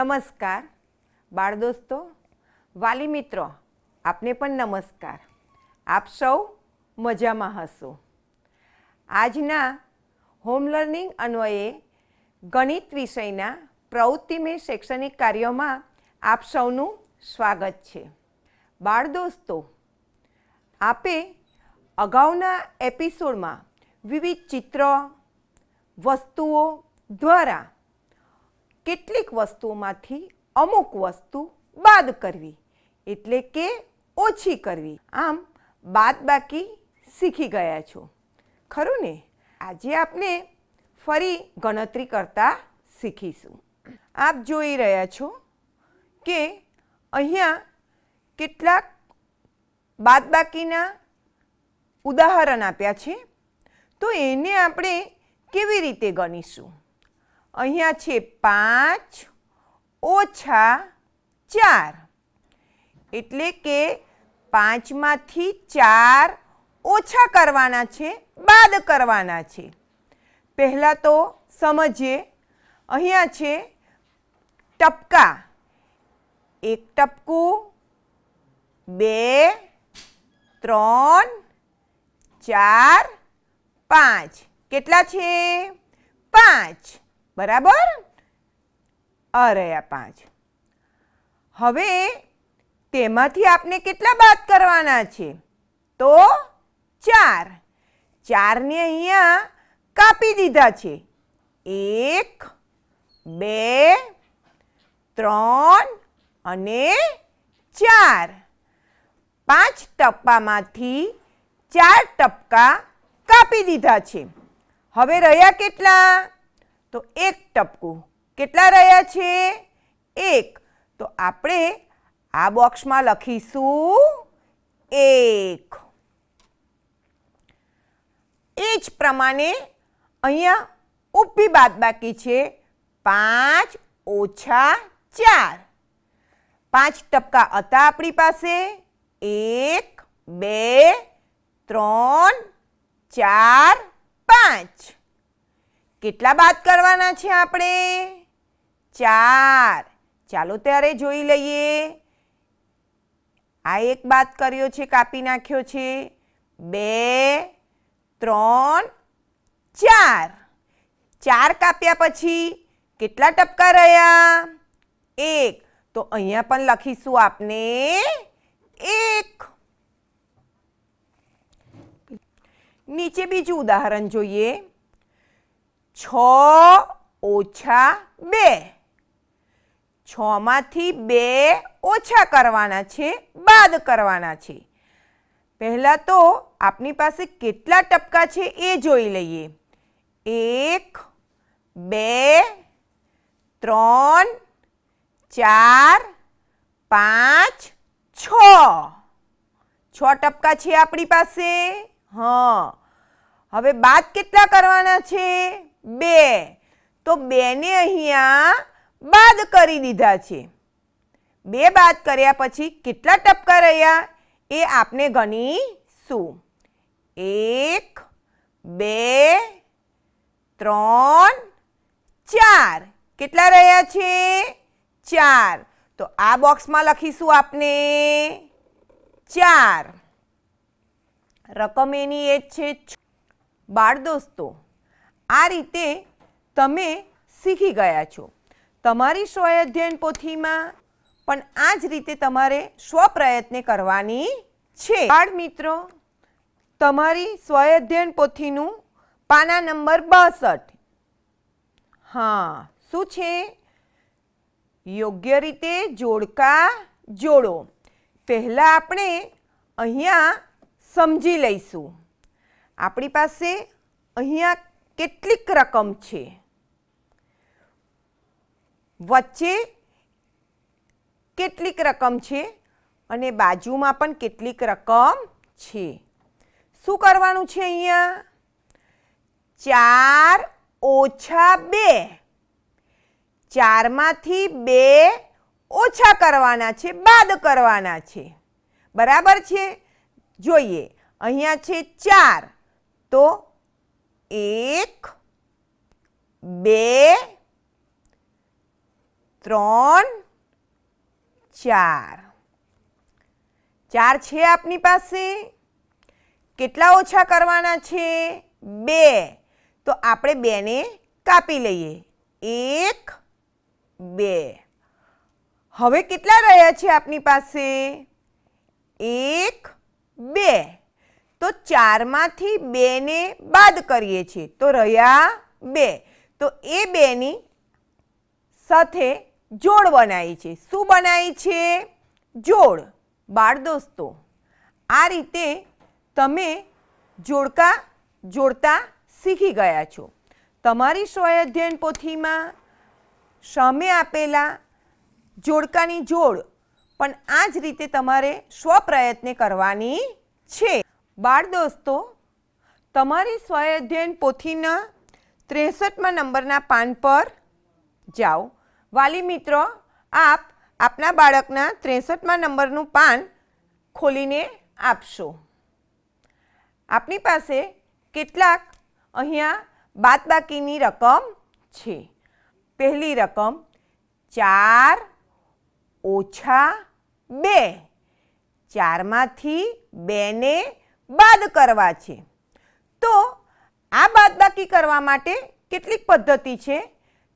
નમસ્કાર બાળ દોસ્તો વાલી મિત્રો આપને પણ નમસ્કાર આપ સૌ મજામાં હશો આજના હોમ લર્નિંગ અન્વયે ગણિત વિષયના પ્રવૃત્તિમય શૈક્ષણિક કાર્યોમાં આપ સૌનું સ્વાગત છે બાળ દોસ્તો આપે અગાઉના એપિસોડમાં વિવિધ ચિત્ર વસ્તુઓ દ્વારા કેટલીક વસ્તુઓમાંથી અમુક વસ્તુ બાદ કરવી એટલે કે ઓછી કરવી આમ બાદ બાકી શીખી ગયા છો ખરું ને આજે આપણે ફરી ગણતરી કરતા શીખીશું આપ જોઈ રહ્યા છો કે અહીંયા કેટલાક બાદબાકીના ઉદાહરણ આપ્યા છે તો એને આપણે કેવી રીતે ગણીશું અહીંયા છે 5 - 4 એટલે કે 5 માંથી 4 ઓછો કરવાનો છે બાદ કરવાનો છે પહેલા તો સમજીએ અહીંયા છે ટપકા એક ટપકો 2 3 4 5 કેટલા છે 5 બરાબર અ રહ્યા પાંચ હવે તેમાંથી આપને કેટલા બાદ કરવાના છે તો ચાર ચારને અહીંયા કાપી દીધા છે એક બે ત્રણ અને ચાર પાંચ ટપ્પામાંથી ચાર ટપકા કાપી દીધા છે હવે રહ્યા કેટલા તો એક ટપકો કેટલા રહ્યા છે એક તો આપણે આ બોક્સ માં લખીશું એક ઇચ પ્રમાણે અહીંયા ઉપી બાદ બાકી છે 5 - 4 5 ટપકા હતા આપણી પાસે 1 2 3 4 5 કેટલા બાદ કરવાના છે આપણે ચાર ચાલો ત્યારે જોઈ લઈએ આ એક બાદ કર્યો છે કાપી નાખ્યો છે બે ત્રણ ચાર ચાર કાપ્યા પછી કેટલા ટપકા રહ્યા એક તો અહીંયા પણ લખીશું આપને એક નીચે બીજું ઉદાહરણ જોઈએ છ ઓછા બે છમાંથી બે ઓછા કરવાના છે બાદ કરવાના છે પહેલાં તો આપની પાસે કેટલા ટપકા છે એ જોઈ લઈએ એક બે ત્રણ ચાર પાંચ છ છ ટપકા છે આપણી પાસે હા હવે બાદ કેટલા કરવાના છે બે તો બેને અહીંયા બાદ કરી દીધા છે બે બાદ કર્યા પછી કેટલા ટપકા રહ્યા એ આપણે ગણીશું એક બે ત્રણ ચાર કેટલા રહ્યા છે ચાર તો આ બોક્સમાં લખીશું આપને ચાર રકમ એની એ છે બાળ દોસ્તો આ રીતે તમે શીખી ગયા છો તમારી સ્વ અધ્યયન પોથીમાં પણ આ જ રીતે તમારે સ્વપ્રયત્ને કરવાની છે બાળ મિત્રો તમારી સ્વ અધ્યયન પોથીનું પાના નંબર બાસઠ હા શું છે યોગ્ય રીતે જોડકા જોડો પહેલાં આપણે અહીંયા સમજી લઈશું આપણી પાસે અહીંયા કેટલીક રકમ છે વચ્ચે કેટલીક રકમ છે અને બાજુમાં પણ કેટલીક રકમ છે શું કરવાનું છે અહીંયા ચાર ઓછા બે ચારમાંથી બે ઓછા કરવાના છે બાદ કરવાના છે બરાબર છે જોઈએ અહીંયા છે ચાર તો એક બે ત્રણ ચાર ચાર છે આપની પાસે કેટલા ઓછા કરવાના છે બે તો આપણે બેને કાપી લઈએ એક બે હવે કેટલા રહ્યા છે આપની પાસે એક બે તો ચારમાંથી બેને બાદ કરીએ છીએ તો રહ્યા બે તો એ બેની સાથે જોડ બનાવી છે શું બનાવી છે જોડ બાળ દોસ્તો આ રીતે તમે જોડકા જોડતા શીખી ગયા છો તમારી સ્વય અધ્યયન પોથીમાં સામે આપેલા જોડકાની જોડ પણ આ જ રીતે તમારે સ્વપ્રયત્ને કરવાની છે બાળ દોસ્તો તમારી સ્વઅધ્યયન પોથીના ત્રેસઠમાં નંબરના પાન પર જાઓ વાલી મિત્રો આપ આપના બાળકના ત્રેસઠમાં નંબરનું પાન ખોલીને આપશો આપની પાસે કેટલાક અહીંયા બાદબાકીની રકમ છે પહેલી રકમ ચાર ઓછા બે ચારમાંથી બેને બાદ કરવા છે તો આ બાદબાકી કરવા માટે કેટલીક પદ્ધતિ છે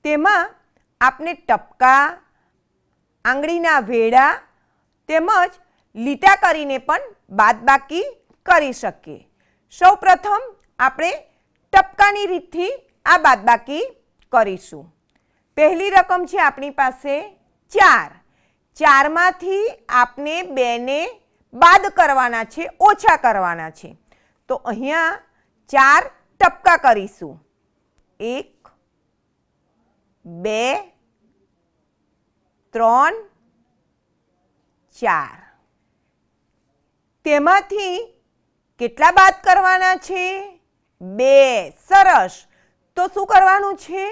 તેમાં આપને ટપકા આંગળીના વેડા તેમજ લીટા કરીને પણ બાદબાકી કરી શકીએ સૌપ્રથમ આપણે ટપકાની રીતથી આ બાદબાકી કરીશું પહેલી રકમ છે આપણી પાસે ચાર ચારમાંથી આપને બેને બાદ કરવાના છે ઓછા કરવાના છે તો અહીંયા ચાર ટપકા કરીશું એક બે ત્રણ ચાર તેમાંથી કેટલા બાદ કરવાના છે બે સરસ તો શું કરવાનું છે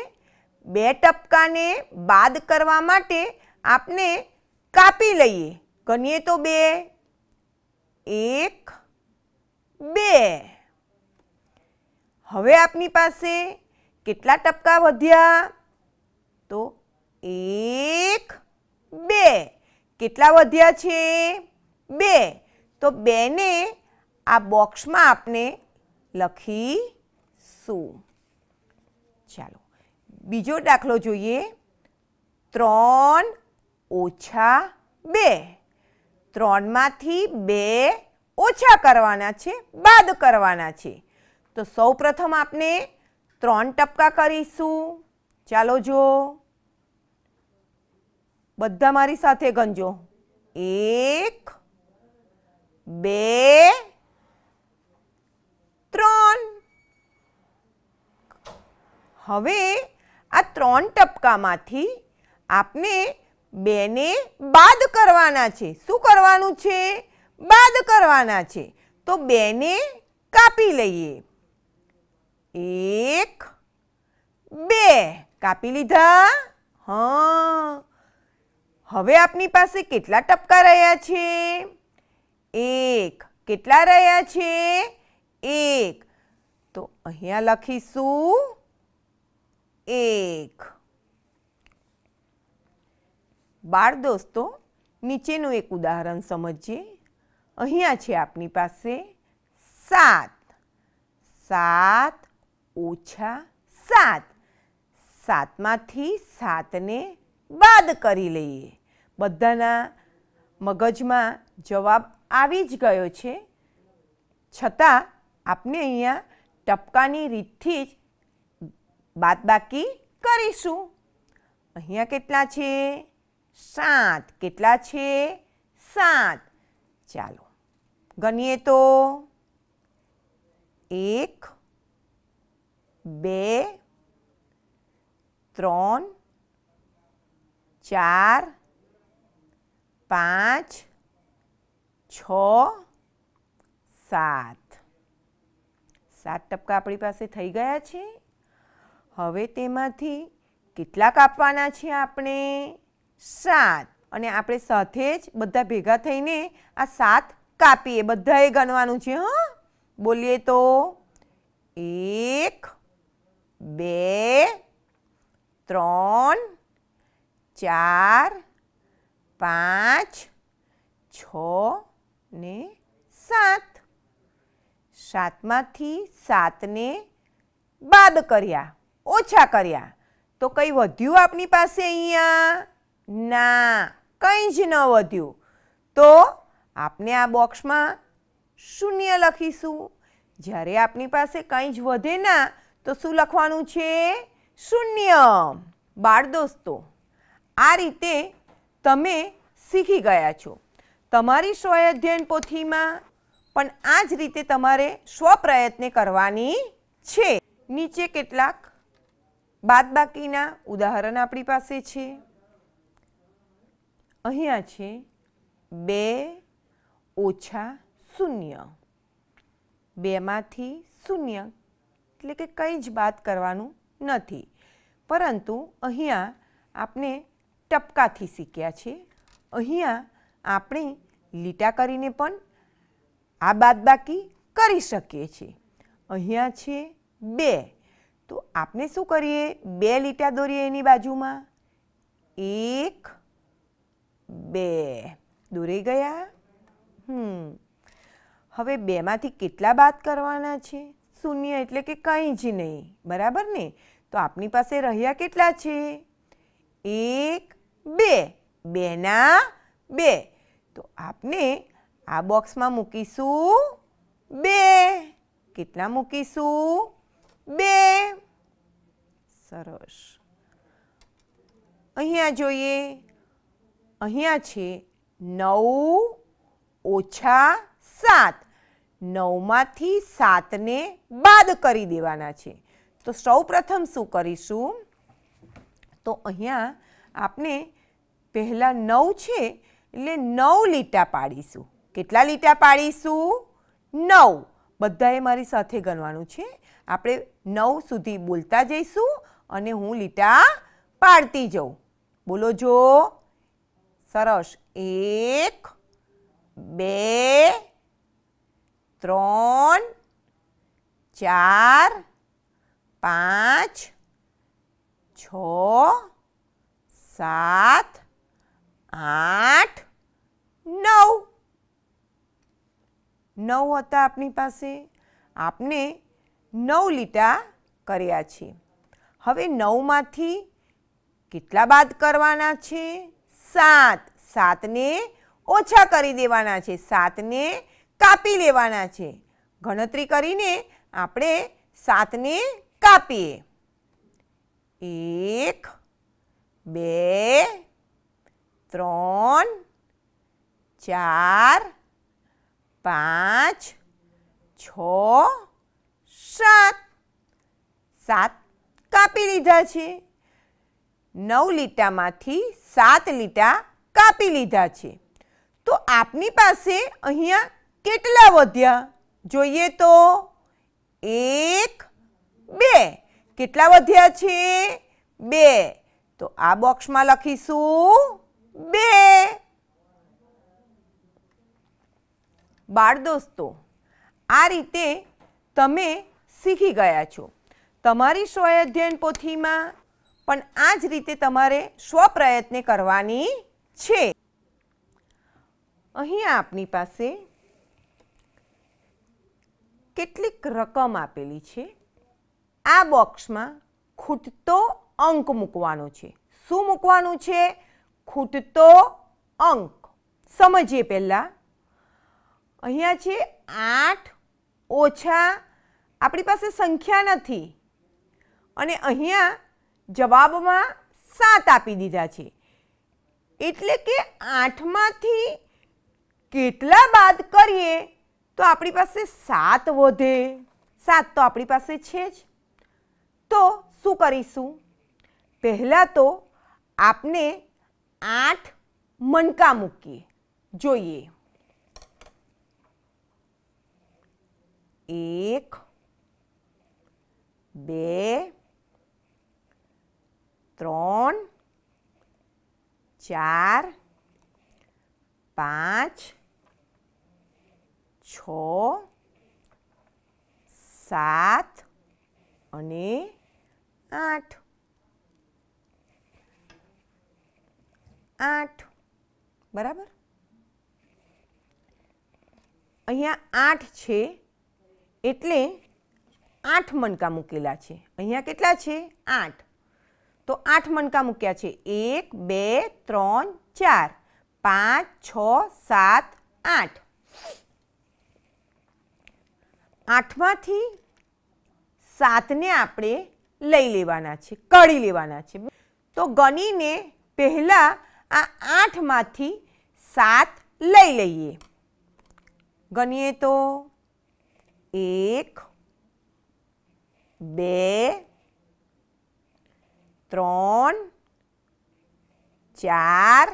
બે ટપકાને બાદ કરવા માટે આપને કાપી લઈએ ગણીએ તો બે એક બે હવે આપની પાસે કેટલા ટપકા વધ્યા તો એક બે કેટલા વધ્યા છે બે તો બેને આ બોક્સમાં આપણે લખીશું ચાલો બીજો દાખલો જોઈએ ત્રણ ઓછા બે ત્રણમાંથી બે ઓછા કરવાના છે બાદ કરવાના છે તો સૌ પ્રથમ આપણે ત્રણ ટપકા કરીશું ચાલો જો બધા મારી સાથે ગંજો એક બે ત્રણ હવે આ ત્રણ ટપકામાંથી આપને બેને બાદ કરવાના છે શું કરવાનું છે બાદ કરવાના છે તો બેને કાપી લઈએ એક બે કાપી લીધા હા હવે આપની પાસે કેટલા ટપકા રહ્યા છે એક કેટલા રહ્યા છે એક તો અહીંયા લખીશું એક બાળ દોસ્તો નીચેનું એક ઉદાહરણ સમજીએ અહીંયા છે આપની પાસે સાત સાત ઓછા સાત સાતમાંથી સાતને બાદ કરી લઈએ બધાના મગજમાં જવાબ આવી જ ગયો છે છતાં આપણે અહીંયા ટપકાની રીતથી જ બાદબાકી કરીશું અહીંયા કેટલા છે સાત કેટલા છે સાત ચાલો ગણીએ તો એક બે ત્રણ ચાર પાંચ છ સાત સાત ટપકા આપણી પાસે થઈ ગયા છે હવે તેમાંથી કેટલા કાપવાના છે આપણે સાત અને આપણે સાથે જ બધા ભેગા થઈને આ સાત કાપીએ બધાએ ગણવાનું છે હા બોલીએ તો એક બે ત્રણ ચાર પાંચ છ ને સાત સાતમાંથી સાતને બાદ કર્યા ઓછા કર્યા તો કંઈ વધ્યું આપણી પાસે અહીંયા ના કંઈ જ ન વધ્યું તો આપણે આ બોક્સમાં શૂન્ય લખીશું જ્યારે આપણી પાસે કંઈ જ વધે ના તો શું લખવાનું છે શૂન્ય બાળ દોસ્તો આ રીતે તમે શીખી ગયા છો તમારી સ્વ અધ્યયન પોથીમાં પણ આ જ રીતે તમારે સ્વપ્રયત્ને કરવાની છે નીચે કેટલાક બાદબાકીના ઉદાહરણ આપણી પાસે છે અહીંયા છે બે ઓછા શૂન્ય બેમાંથી શૂન્ય એટલે કે કંઈ જ બાદ કરવાનું નથી પરંતુ અહીંયા આપણે ટપકાથી શીખ્યા છે અહીંયા આપણે લીટા કરીને પણ આ બાદબાકી કરી શકીએ છીએ અહીંયા છે બે તો આપણે શું કરીએ બે લીટા દોરીએ એની બાજુમાં એક બે દૂરી ગયા હમ હવે બેમાંથી કેટલા બાદ કરવાના છે શૂન્ય એટલે કે કંઈ જ નહીં બરાબર ને તો આપની પાસે રહ્યા કેટલા છે એક બે બેના બે તો આપને આ બોક્સમાં મૂકીશું બે કેટલા મૂકીશું બે સરસ અહીંયા જોઈએ અહીંયા છે નવ ઓછા સાત નવમાંથી સાતને બાદ કરી દેવાના છે તો સૌ પ્રથમ શું કરીશું તો અહીંયા આપણે પહેલાં નવ છે એટલે નવ લીટા પાડીશું કેટલા લીટા પાડીશું નવ બધાએ મારી સાથે ગણવાનું છે આપણે નવ સુધી બોલતા જઈશું અને હું લીટા પાડતી જઉં બોલો જો સરસ એક બે ત્રણ ચાર પાંચ છ સાત આઠ નવ નવ હતા આપની પાસે આપને નવ લીટા કર્યા છે હવે નવમાંથી કેટલા બાદ કરવાના છે સાત સાતને ઓછા કરી દેવાના છે સાતને કાપી લેવાના છે ગણતરી કરીને આપણે સાતને કાપીએ એક બે ત્રણ ચાર પાંચ છ સાત સાત કાપી લીધા છે નવ લીટામાંથી સાત લીટા કાપી લીધા છે તો આપની પાસે અહીંયા કેટલા વધ્યા જોઈએ તો એક બે કેટલા વધ્યા છે બે તો આ બોક્સમાં લખીશું બે બાળ દોસ્તો આ રીતે તમે શીખી ગયા છો તમારી સ્વય અધ્યયન પોથીમાં પણ આ જ રીતે તમારે સ્વપ્રયત્ને કરવાની છે અહીંયા આપની પાસે કેટલીક રકમ આપેલી છે આ બોક્સમાં ખૂટતો અંક મૂકવાનો છે શું મૂકવાનું છે ખૂટતો અંક સમજીએ પહેલાં અહીંયા છે આઠ ઓછા આપણી પાસે સંખ્યા નથી અને અહીંયા જવાબમાં સાત આપી દીધા છે એટલે કે આઠમાંથી કેટલા બાદ કરીએ તો આપણી પાસે સાત વધે સાત તો આપણી પાસે છે જ તો શું કરીશું પહેલાં તો આપને આઠ મણકા મૂકીએ જોઈએ એક બે ત્રણ ચાર પાંચ છ સાત અને આઠ આઠ બરાબર અહીંયા આઠ છે એટલે આઠ મનકા મૂકેલા છે અહીંયા કેટલા છે આઠ તો આઠ મણકા મૂક્યા છે એક બે ત્રણ ચાર પાંચ છ સાત આઠ આઠમાંથી સાતને આપણે લઈ લેવાના છે કળી લેવાના છે તો ગણીને પહેલાં આ આઠમાંથી સાત લઈ લઈએ ગણીએ તો એક બે ત્રણ ચાર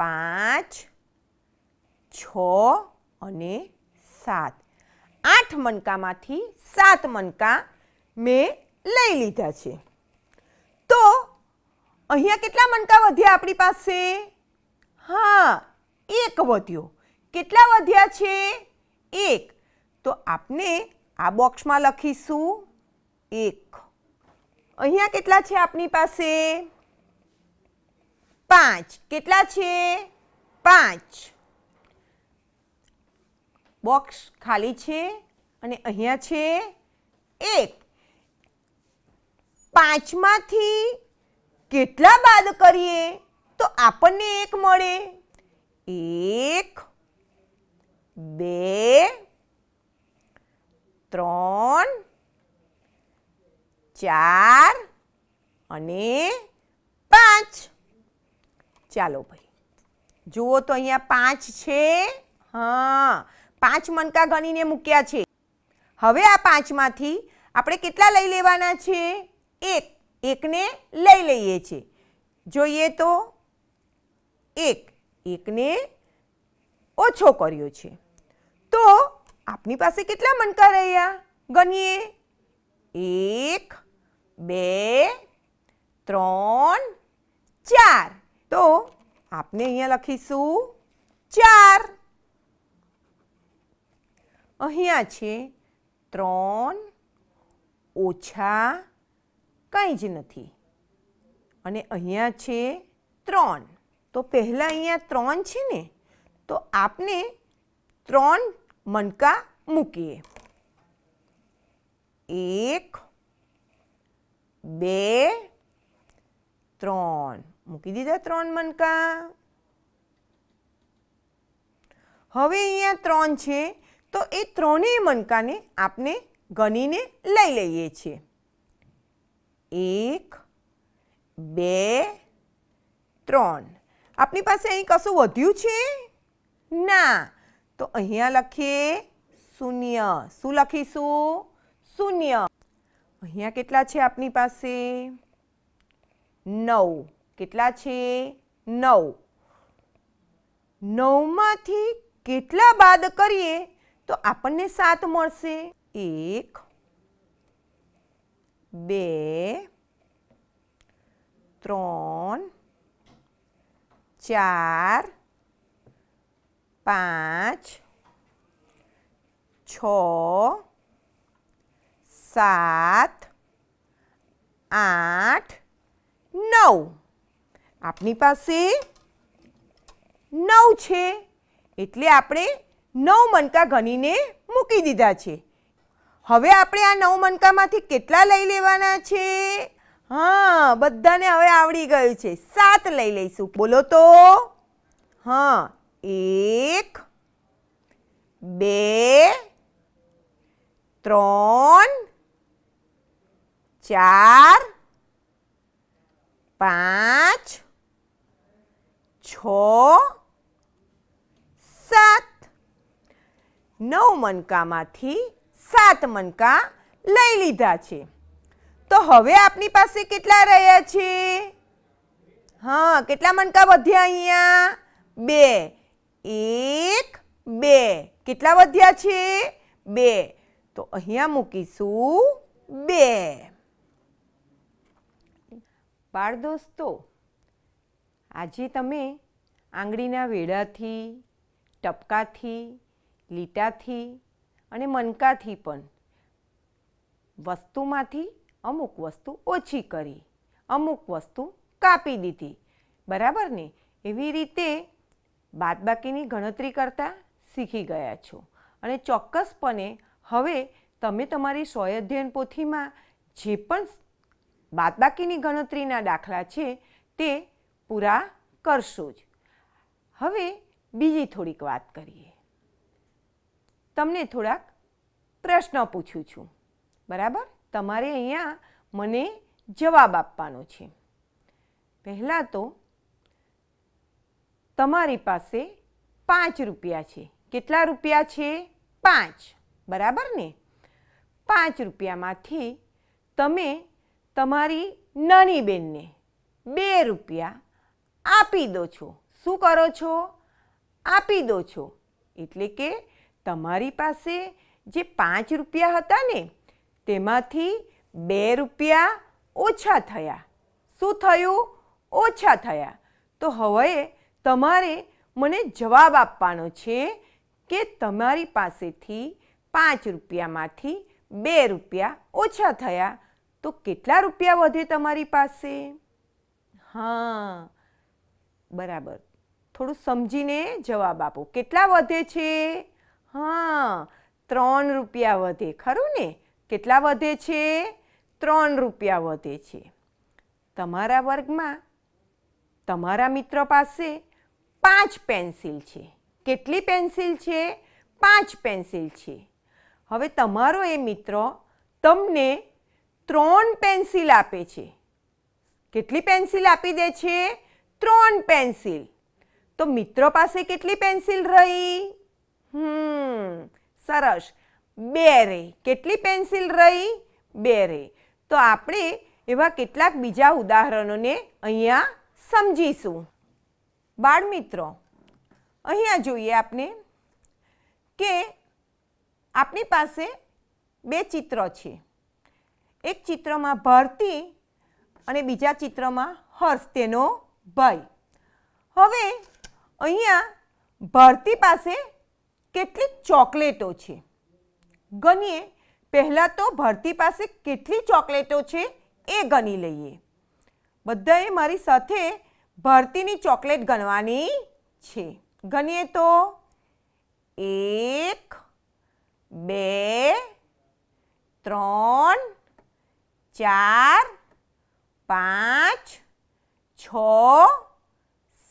પાંચ છ અને સાત આઠ મનકામાંથી સાત મનકા મેં લઈ લીધા છે તો અહીંયા કેટલા મનકા વધ્યા આપણી પાસે હા એક વધ્યો કેટલા વધ્યા છે એક તો આપને આ બોક્સમાં લખીશું એક અહીંયા કેટલા છે આપની પાસે પાંચ કેટલા છે પાંચ બોક્સ ખાલી છે અને અહીંયા છે એક પાંચમાંથી કેટલા બાદ કરીએ તો આપણને એક મળે એક બે ત્રણ ચાર અને પાંચ ચાલો ભાઈ જુઓ તો અહીંયા પાંચ છે હા પાંચ મનકા ગણીને મૂક્યા છે હવે આ પાંચમાંથી આપણે કેટલા લઈ લેવાના છે એક એકને લઈ લઈએ છીએ જોઈએ તો એક એકને ઓછો કર્યો છે તો આપની પાસે કેટલા મનકા રહ્યા ગણીએ એક બે ત્રણ ચાર તો આપણે અહીંયા લખીશું ચાર અહીંયા છે ત્રણ ઓછા કંઈ જ નથી અને અહીંયા છે ત્રણ તો પહેલાં અહીંયા ત્રણ છે ને તો આપણે ત્રણ મણકા મૂકીએ એક બે ત્રણ મૂકી દીધા ત્રણ મનકા હવે અહીંયા ત્રણ છે તો એ ત્રણેય મનકાને આપણે ગણીને લઈ લઈએ છીએ એક બે ત્રણ આપણી પાસે અહીં કશું વધ્યું છે ના તો અહીંયા લખીએ શૂન્ય શું લખીશું શૂન્ય અહીંયા કેટલા છે આપની પાસે નવ કેટલા છે નવ નવમાંથી કેટલા બાદ કરીએ તો આપણને સાત મળશે એક બે ત્રણ ચાર પાંચ છ સાત આઠ નવ આપની પાસે નવ છે એટલે આપણે નવ મનકા ગણીને મૂકી દીધા છે હવે આપણે આ નવ મનકામાંથી કેટલા લઈ લેવાના છે હા બધાને હવે આવડી ગયું છે સાત લઈ લઈશું બોલો તો હા એક બે ત્રણ ચાર પાંચ છ સાત નવ મનકામાંથી સાત મનકા લઈ લીધા છે તો હવે આપની પાસે કેટલા રહ્યા છે હા કેટલા મનકા વધ્યા અહીંયા બે એક બે કેટલા વધ્યા છે બે તો અહીંયા મૂકીશું બે બાળ દોસ્તો આજે તમે આંગળીના વેડાથી ટપકાથી લીટાથી અને મનકાથી પણ વસ્તુમાંથી અમુક વસ્તુ ઓછી કરી અમુક વસ્તુ કાપી દીધી બરાબર ને એવી રીતે બાદબાકીની ગણતરી કરતાં શીખી ગયા છો અને ચોક્કસપણે હવે તમે તમારી સ્વય અધ્યયન પોથીમાં જે પણ બાદબાકીની ગણતરીના દાખલા છે તે પૂરા કરશો જ હવે બીજી થોડીક વાત કરીએ તમને થોડાક પ્રશ્ન પૂછું છું બરાબર તમારે અહીંયા મને જવાબ આપવાનો છે પહેલાં તો તમારી પાસે પાંચ રૂપિયા છે કેટલા રૂપિયા છે પાંચ બરાબર ને પાંચ રૂપિયામાંથી તમે તમારી નાની બેનને બે રૂપિયા આપી દો છો શું કરો છો આપી દો છો એટલે કે તમારી પાસે જે પાંચ રૂપિયા હતા ને તેમાંથી બે રૂપિયા ઓછા થયા શું થયું ઓછા થયા તો હવે તમારે મને જવાબ આપવાનો છે કે તમારી પાસેથી પાંચ રૂપિયામાંથી બે રૂપિયા ઓછા થયા તો કેટલા રૂપિયા વધે તમારી પાસે હા બરાબર થોડું સમજીને જવાબ આપો કેટલા વધે છે હા ત્રણ રૂપિયા વધે ખરું ને કેટલા વધે છે ત્રણ રૂપિયા વધે છે તમારા વર્ગમાં તમારા મિત્ર પાસે પાંચ પેન્સિલ છે કેટલી પેન્સિલ છે પાંચ પેન્સિલ છે હવે તમારો એ મિત્ર તમને ત્રણ પેન્સિલ આપે છે કેટલી પેન્સિલ આપી દે છે ત્રણ પેન્સિલ તો મિત્રો પાસે કેટલી પેન્સિલ રહી હમ સરસ બે રહી કેટલી પેન્સિલ રહી બે રહી તો આપણે એવા કેટલાક બીજા ઉદાહરણોને અહીંયા સમજીશું બાળ મિત્રો અહીંયા જોઈએ આપણે કે આપણી પાસે બે ચિત્રો છે એક ચિત્રમાં ભરતી અને બીજા ચિત્રમાં હર્ષ તેનો ભાઈ હવે અહીંયા ભરતી પાસે કેટલી ચોકલેટો છે ગણીએ પહેલાં તો ભરતી પાસે કેટલી ચોકલેટો છે એ ગણી લઈએ બધાએ મારી સાથે ભરતીની ચોકલેટ ગણવાની છે ગણીએ તો એક બે ત્રણ ચાર પાંચ છ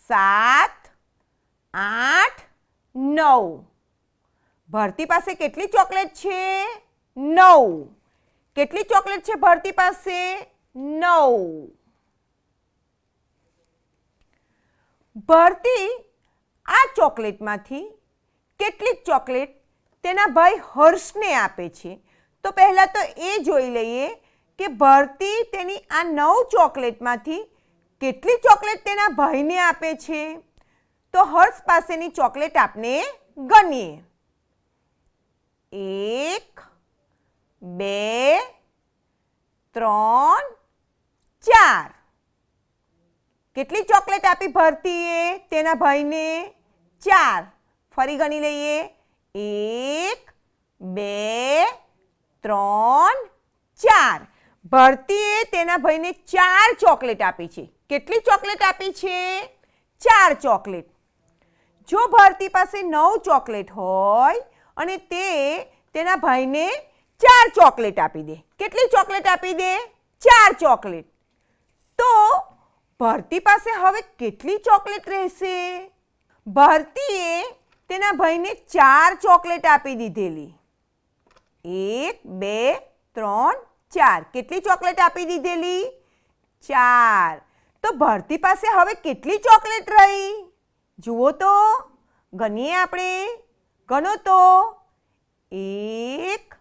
સાત આઠ નવ ભરતી પાસે કેટલી ચોકલેટ છે નવ કેટલી ચોકલેટ છે ભરતી પાસે નવ ભરતી આ ચોકલેટમાંથી કેટલીક ચોકલેટ તેના ભાઈ હર્ષને આપે છે તો પહેલાં તો એ જોઈ લઈએ કે ભરતી તેની આ નવ ચોકલેટમાંથી કેટલી ચોકલેટ તેના ભાઈને આપે છે તો હર્ષ પાસેની ચોકલેટ આપને ગણીએ એક બે ત્રણ ચાર કેટલી ચોકલેટ આપી ભરતીએ તેના ભાઈને ચાર ફરી ગણી લઈએ એક બે ત્રણ ચાર ભરતીએ તેના ભાઈને ચાર ચોકલેટ આપી છે કેટલી ચોકલેટ આપી છે ચાર ચોકલેટ જો ભરતી પાસે નવ ચોકલેટ હોય અને તે તેના ભાઈને ચાર ચોકલેટ આપી દે કેટલી ચોકલેટ આપી દે ચાર ચોકલેટ તો ભરતી પાસે હવે કેટલી ચોકલેટ રહેશે ભરતીએ તેના ભાઈને ચાર ચોકલેટ આપી દીધેલી એક બે ત્રણ ચાર કેટલી ચોકલેટ આપી દીધેલી ચાર તો ભરતી પાસે હવે કેટલી ચોકલેટ રહી જુઓ તો ગણીએ આપણે ગણો તો એક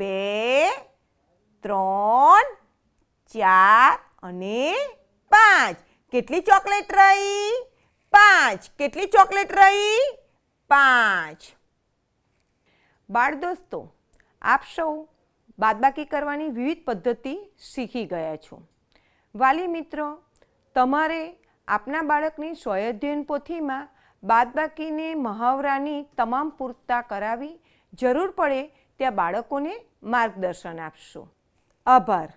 બે ત્રણ ચાર અને પાંચ કેટલી ચોકલેટ રહી પાંચ કેટલી ચોકલેટ રહી પાંચ બાળ દોસ્તો આપ સૌ બાદબાકી કરવાની વિવિધ પદ્ધતિ શીખી ગયા છો વાલી મિત્રો તમારે આપના બાળકની સ્વયંધ્યયન પોથીમાં બાદબાકીને મહાવરાની તમામ પૂર્તતા કરાવી જરૂર પડે ત્યાં બાળકોને માર્ગદર્શન આપશો આભાર